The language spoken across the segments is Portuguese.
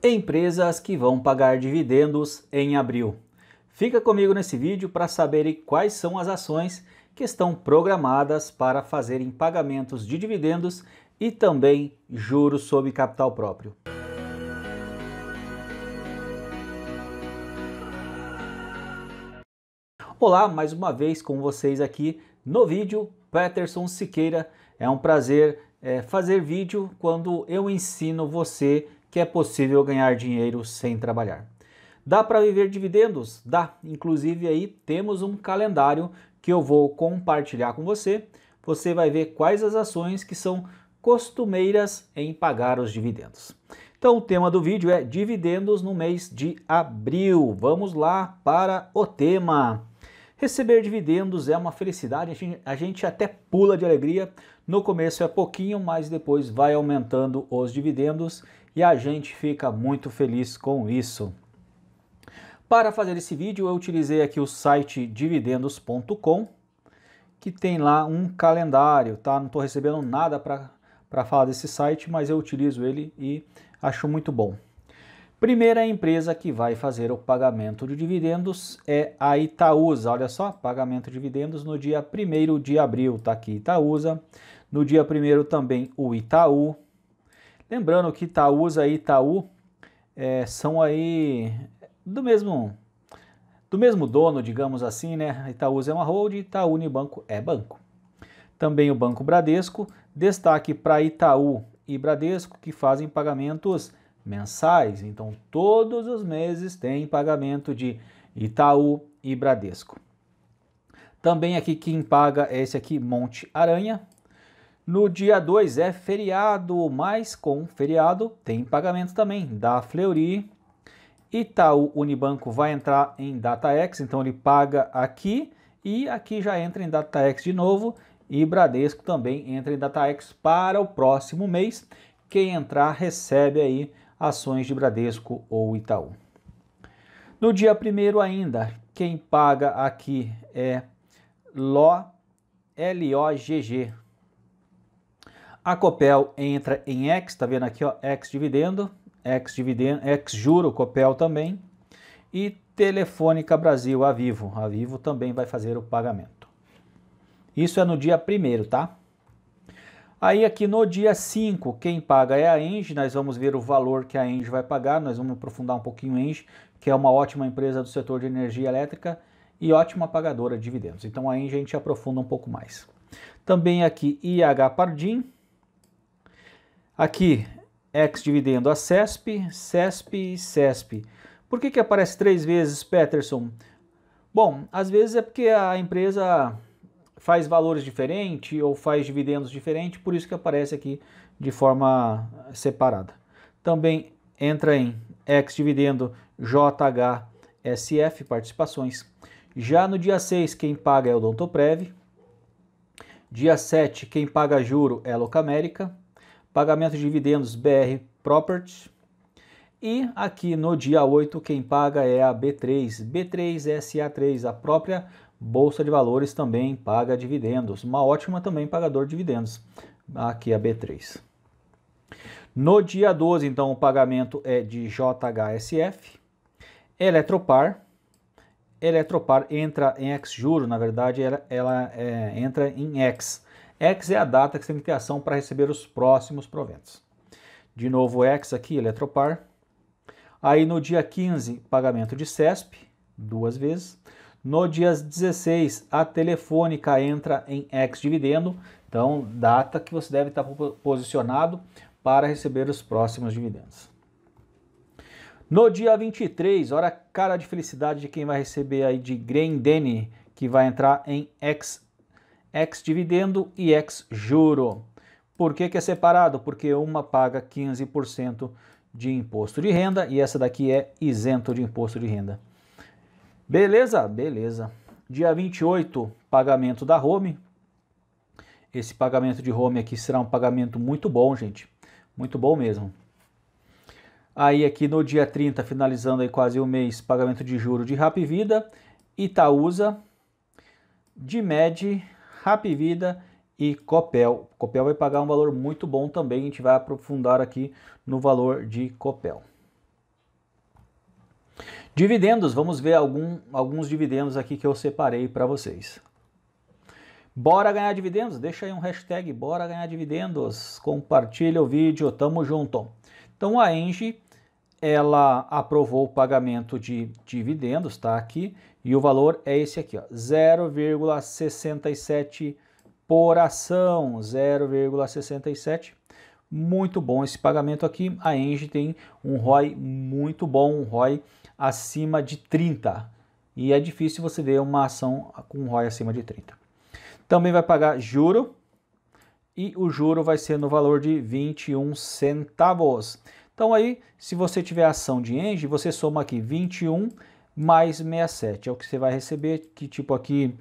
Empresas que vão pagar dividendos em abril. Fica comigo nesse vídeo para saber quais são as ações que estão programadas para fazerem pagamentos de dividendos e também juros sobre capital próprio. Olá, mais uma vez com vocês aqui no vídeo Peterson Siqueira. É um prazer é, fazer vídeo quando eu ensino você que é possível ganhar dinheiro sem trabalhar. Dá para viver dividendos? Dá. Inclusive aí temos um calendário que eu vou compartilhar com você. Você vai ver quais as ações que são costumeiras em pagar os dividendos. Então o tema do vídeo é dividendos no mês de abril. Vamos lá para o tema. Receber dividendos é uma felicidade, a gente, a gente até pula de alegria. No começo é pouquinho, mas depois vai aumentando os dividendos e a gente fica muito feliz com isso. Para fazer esse vídeo, eu utilizei aqui o site dividendos.com, que tem lá um calendário, tá? Não estou recebendo nada para falar desse site, mas eu utilizo ele e acho muito bom. Primeira empresa que vai fazer o pagamento de dividendos é a Itaúsa. Olha só, pagamento de dividendos no dia 1 de abril, tá aqui Itaúsa. No dia 1 também o Itaú, Lembrando que Itaúsa e Itaú é, são aí do mesmo do mesmo dono, digamos assim, né? Itaúsa é uma hold, Itaú Unibanco é banco. Também o Banco Bradesco, destaque para Itaú e Bradesco que fazem pagamentos mensais. Então, todos os meses tem pagamento de Itaú e Bradesco. Também aqui quem paga é esse aqui, Monte Aranha, no dia 2 é feriado, mas com feriado tem pagamento também da Fleury. Itaú Unibanco vai entrar em DataX, então ele paga aqui e aqui já entra em DataX de novo. E Bradesco também entra em DataX para o próximo mês. Quem entrar recebe aí ações de Bradesco ou Itaú. No dia 1 ainda, quem paga aqui é LOGG, a Copel entra em ex, tá vendo aqui, ó, ex dividendo, ex dividendo, ex juro, Copel também. E Telefônica Brasil, a Vivo, a Vivo também vai fazer o pagamento. Isso é no dia primeiro, tá? Aí aqui no dia 5, quem paga é a Engie, nós vamos ver o valor que a Engie vai pagar, nós vamos aprofundar um pouquinho a Engie, que é uma ótima empresa do setor de energia elétrica e ótima pagadora de dividendos. Então a Engie a gente aprofunda um pouco mais. Também aqui IH Pardim, Aqui, ex-dividendo a CESP, CESP e CESP. Por que, que aparece três vezes Peterson? Bom, às vezes é porque a empresa faz valores diferentes ou faz dividendos diferentes, por isso que aparece aqui de forma separada. Também entra em ex-dividendo JHSF, participações. Já no dia 6, quem paga é o dontoprev Dia 7, quem paga juro é a Locamérica pagamento de dividendos BR Property. E aqui no dia 8, quem paga é a B3, B3SA3, a própria Bolsa de Valores também paga dividendos, uma ótima também pagador de dividendos, aqui a B3. No dia 12, então, o pagamento é de JHSF, Eletropar, Eletropar entra em ex-juro, na verdade ela, ela é, entra em ex, X é a data que você tem que ter ação para receber os próximos proventos. De novo, X aqui, Eletropar. Aí no dia 15, pagamento de CESP, duas vezes. No dia 16, a Telefônica entra em X dividendo então data que você deve estar posicionado para receber os próximos dividendos. No dia 23, hora cara de felicidade de quem vai receber aí de Grendene, que vai entrar em X ex-dividendo e ex-juro. Por que, que é separado? Porque uma paga 15% de imposto de renda e essa daqui é isento de imposto de renda. Beleza? Beleza. Dia 28, pagamento da home. Esse pagamento de home aqui será um pagamento muito bom, gente. Muito bom mesmo. Aí aqui no dia 30, finalizando aí quase o um mês, pagamento de juro de Rapvida, Itaúsa, Mede Rap Vida e Copel. Copel vai pagar um valor muito bom também, a gente vai aprofundar aqui no valor de Copel. Dividendos, vamos ver algum, alguns dividendos aqui que eu separei para vocês. Bora ganhar dividendos? Deixa aí um hashtag, bora ganhar dividendos. Compartilha o vídeo, tamo junto. Então a Engie ela aprovou o pagamento de dividendos, está aqui, e o valor é esse aqui, 0,67 por ação, 0,67. Muito bom esse pagamento aqui. A Engie tem um ROI muito bom, um ROI acima de 30. E é difícil você ver uma ação com um ROI acima de 30. Também vai pagar juro, e o juro vai ser no valor de 21 centavos. Então aí, se você tiver ação de Engie, você soma aqui 21 mais 67. É o que você vai receber, que tipo aqui,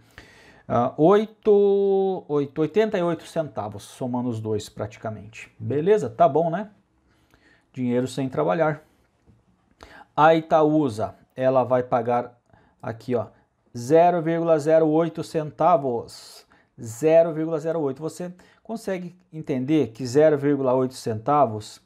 uh, 8, 8, 88 centavos, somando os dois praticamente. Beleza? Tá bom, né? Dinheiro sem trabalhar. A Itaúsa, ela vai pagar aqui, ó, 0,08 centavos. 0,08. Você consegue entender que 0,8 centavos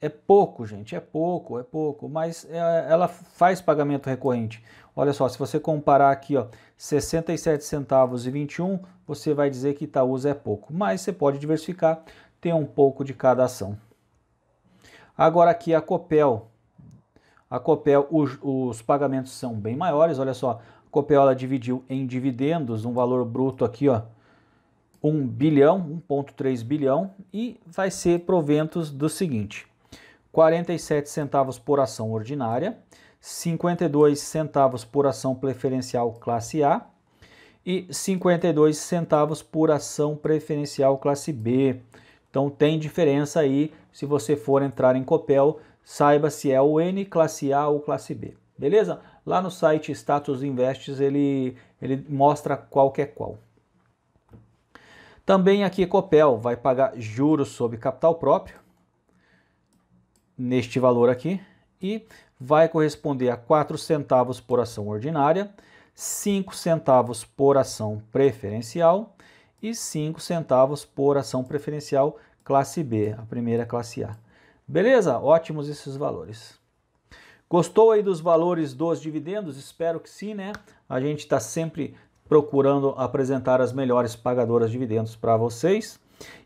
é pouco, gente, é pouco, é pouco, mas é, ela faz pagamento recorrente. Olha só, se você comparar aqui, ó, 67 centavos e 21, você vai dizer que Itaúsa é pouco, mas você pode diversificar, ter um pouco de cada ação. Agora aqui a Copel. A Copel, os, os pagamentos são bem maiores, olha só, a Copel ela dividiu em dividendos, um valor bruto aqui, ó, 1 bilhão, 1.3 bilhão e vai ser proventos do seguinte: 47 centavos por ação ordinária, 52 centavos por ação preferencial classe A e 52 centavos por ação preferencial classe B. Então tem diferença aí, se você for entrar em Copel, saiba se é o N classe A ou classe B. Beleza? Lá no site Status Investes ele, ele mostra qual que é qual. Também aqui Copel vai pagar juros sobre capital próprio, neste valor aqui e vai corresponder a 4 centavos por ação ordinária, 5 centavos por ação preferencial e 5 centavos por ação preferencial classe B, a primeira classe A. Beleza? Ótimos esses valores. Gostou aí dos valores dos dividendos? Espero que sim, né? A gente está sempre procurando apresentar as melhores pagadoras de dividendos para vocês.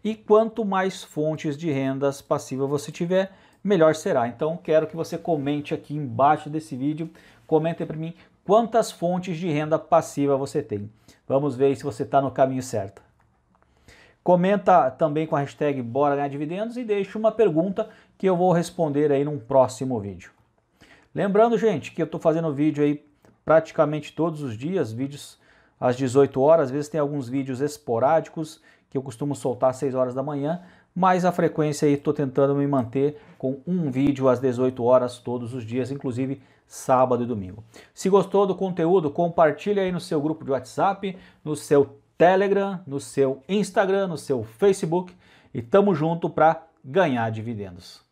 E quanto mais fontes de rendas passiva você tiver, melhor será. Então quero que você comente aqui embaixo desse vídeo, comente para mim quantas fontes de renda passiva você tem. Vamos ver se você está no caminho certo. Comenta também com a hashtag Bora Ganhar Dividendos e deixa uma pergunta que eu vou responder aí num próximo vídeo. Lembrando, gente, que eu estou fazendo vídeo aí praticamente todos os dias, vídeos às 18 horas, às vezes tem alguns vídeos esporádicos que eu costumo soltar às 6 horas da manhã, mas a frequência aí estou tentando me manter com um vídeo às 18 horas todos os dias, inclusive sábado e domingo. Se gostou do conteúdo, compartilhe aí no seu grupo de WhatsApp, no seu Telegram, no seu Instagram, no seu Facebook e tamo junto para ganhar dividendos.